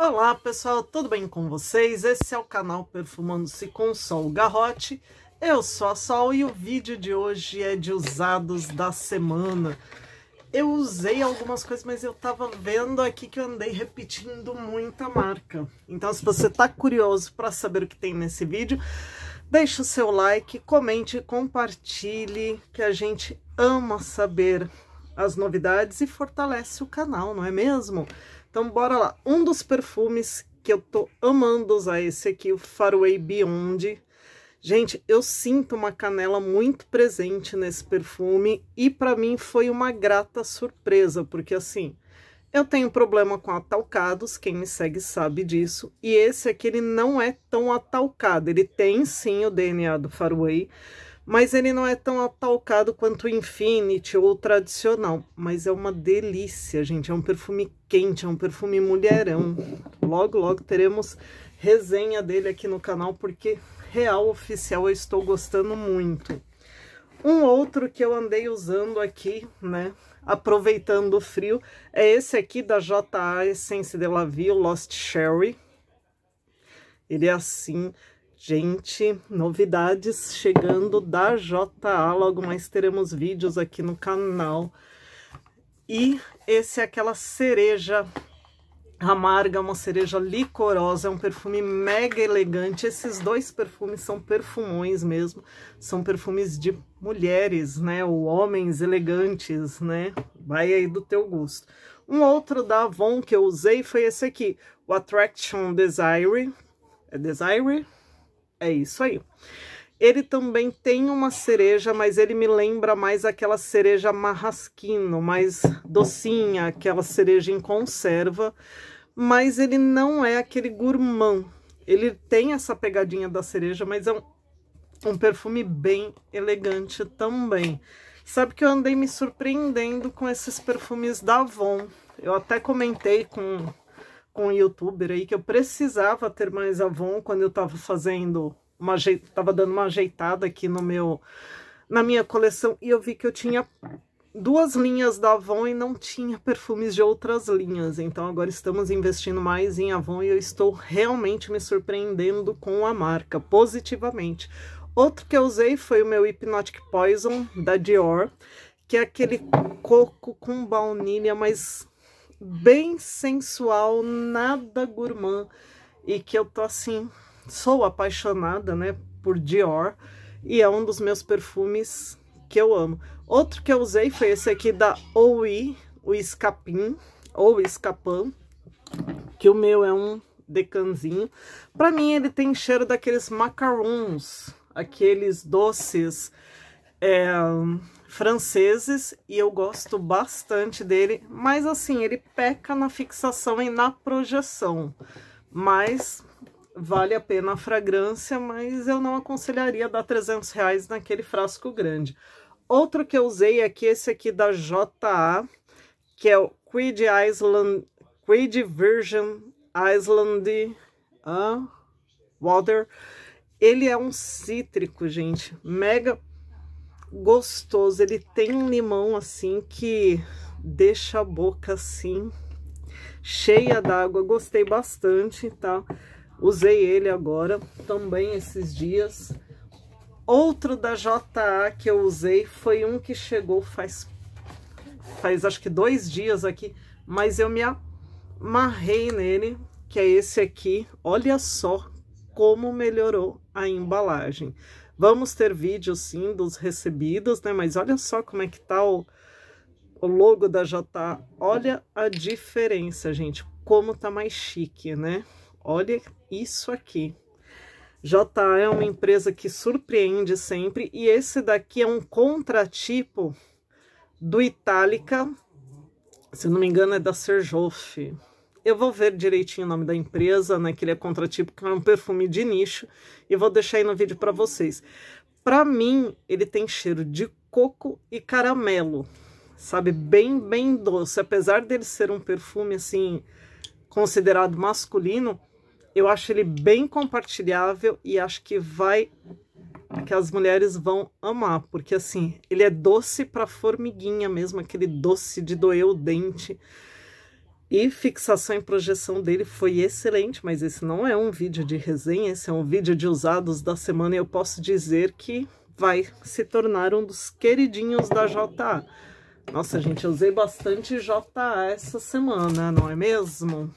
Olá pessoal, tudo bem com vocês? Esse é o canal Perfumando-se com Sol Garrote. Eu sou a Sol e o vídeo de hoje é de usados da semana. Eu usei algumas coisas, mas eu tava vendo aqui que eu andei repetindo muita marca. Então se você tá curioso para saber o que tem nesse vídeo, deixa o seu like, comente, compartilhe, que a gente ama saber as novidades e fortalece o canal, não é mesmo? Então, bora lá. Um dos perfumes que eu tô amando usar esse aqui, o Faraway Beyond. Gente, eu sinto uma canela muito presente nesse perfume e para mim foi uma grata surpresa, porque assim, eu tenho problema com atalcados, quem me segue sabe disso, e esse aqui ele não é tão atalcado, ele tem sim o DNA do Faraway, mas ele não é tão atalcado quanto o Infinity ou o tradicional. Mas é uma delícia, gente. É um perfume quente, é um perfume mulherão. Logo, logo teremos resenha dele aqui no canal, porque real oficial eu estou gostando muito. Um outro que eu andei usando aqui, né, aproveitando o frio, é esse aqui da JA Essence de la Vie, Lost Sherry. Ele é assim, Gente, novidades chegando da JA, logo mais teremos vídeos aqui no canal. E esse é aquela cereja amarga, uma cereja licorosa, é um perfume mega elegante. Esses dois perfumes são perfumões mesmo, são perfumes de mulheres, né, ou homens elegantes, né, vai aí do teu gosto. Um outro da Avon que eu usei foi esse aqui, o Attraction Desire, é Desire? É isso aí. Ele também tem uma cereja, mas ele me lembra mais aquela cereja marrasquino, mais docinha, aquela cereja em conserva. Mas ele não é aquele gourmand. Ele tem essa pegadinha da cereja, mas é um, um perfume bem elegante também. Sabe que eu andei me surpreendendo com esses perfumes da Avon. Eu até comentei com com um youtuber aí que eu precisava ter mais Avon quando eu tava fazendo uma tava dando uma ajeitada aqui no meu na minha coleção e eu vi que eu tinha duas linhas da Avon e não tinha perfumes de outras linhas. Então agora estamos investindo mais em Avon e eu estou realmente me surpreendendo com a marca positivamente. Outro que eu usei foi o meu Hypnotic Poison da Dior, que é aquele coco com baunilha, mas bem sensual, nada gourmand. E que eu tô assim, sou apaixonada, né, por Dior. E é um dos meus perfumes que eu amo. Outro que eu usei foi esse aqui da OUI, o Escapim, ou Escapam. Que o meu é um decanzinho. Para mim ele tem cheiro daqueles macarons, aqueles doces... É, franceses e eu gosto bastante dele, mas assim, ele peca na fixação e na projeção, mas vale a pena a fragrância, mas eu não aconselharia dar 300 reais naquele frasco grande. Outro que eu usei aqui, é esse aqui da JA, que é o Quid Island, Quid Virgin Island uh, ah, Water, ele é um cítrico, gente, mega gostoso. Ele tem um limão assim que deixa a boca assim cheia d'água. Gostei bastante, tá? Usei ele agora também esses dias. Outro da JA que eu usei foi um que chegou faz faz acho que dois dias aqui, mas eu me amarrei nele, que é esse aqui. Olha só como melhorou a embalagem. Vamos ter vídeos sim dos recebidos, né? Mas olha só como é que tá o, o logo da JA. Olha a diferença, gente. Como tá mais chique, né? Olha isso aqui. JA é uma empresa que surpreende sempre. E esse daqui é um contratipo do Itálica. Se não me engano, é da Serjofe. Eu vou ver direitinho o nome da empresa, né? Que ele é contratipo, que é um perfume de nicho. E vou deixar aí no vídeo para vocês. Para mim, ele tem cheiro de coco e caramelo. Sabe? Bem, bem doce. Apesar dele ser um perfume, assim, considerado masculino, eu acho ele bem compartilhável e acho que vai que as mulheres vão amar, porque assim, ele é doce para formiguinha mesmo, aquele doce de doer o dente. E fixação e projeção dele foi excelente, mas esse não é um vídeo de resenha, esse é um vídeo de usados da semana e eu posso dizer que vai se tornar um dos queridinhos da JA. Nossa, gente, eu usei bastante JA essa semana, não é mesmo?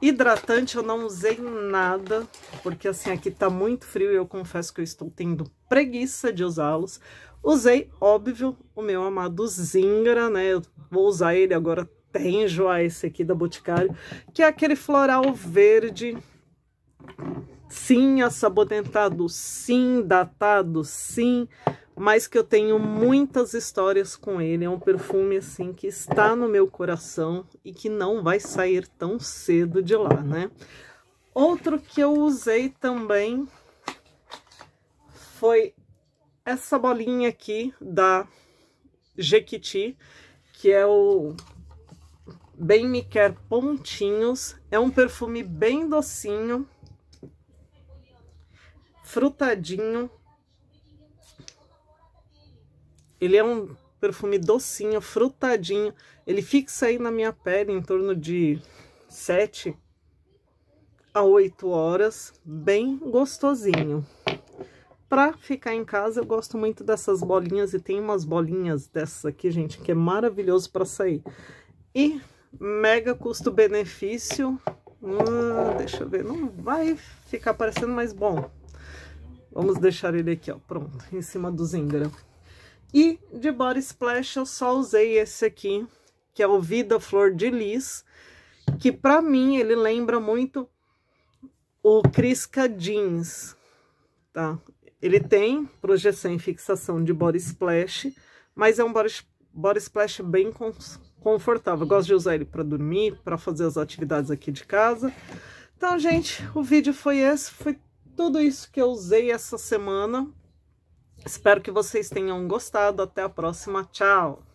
Hidratante eu não usei nada, porque assim, aqui tá muito frio e eu confesso que eu estou tendo preguiça de usá-los. Usei, óbvio, o meu amado Zingra, né? Eu vou usar ele agora tem, Joá, esse aqui da Boticário, que é aquele floral verde. Sim, assabotentado, sim, datado, sim, mas que eu tenho muitas histórias com ele. É um perfume, assim, que está no meu coração e que não vai sair tão cedo de lá, né? Outro que eu usei também foi essa bolinha aqui da Jequiti, que é o Bem Me Quer Pontinhos. É um perfume bem docinho, frutadinho. Ele é um perfume docinho, frutadinho. Ele fixa aí na minha pele em torno de 7 a 8 horas, bem gostosinho. Pra ficar em casa, eu gosto muito dessas bolinhas e tem umas bolinhas dessas aqui, gente, que é maravilhoso pra sair. E Mega custo-benefício. Hum, deixa eu ver, não vai ficar parecendo, mais bom. Vamos deixar ele aqui, ó, pronto, em cima do Zingram. E de body splash eu só usei esse aqui, que é o Vida Flor de Lis, que pra mim ele lembra muito o Crisca Jeans, tá? Ele tem projeção e fixação de body splash, mas é um body, body splash bem confortável. Eu gosto de usar ele para dormir, para fazer as atividades aqui de casa. Então, gente, o vídeo foi esse, foi tudo isso que eu usei essa semana. Espero que vocês tenham gostado. Até a próxima. Tchau!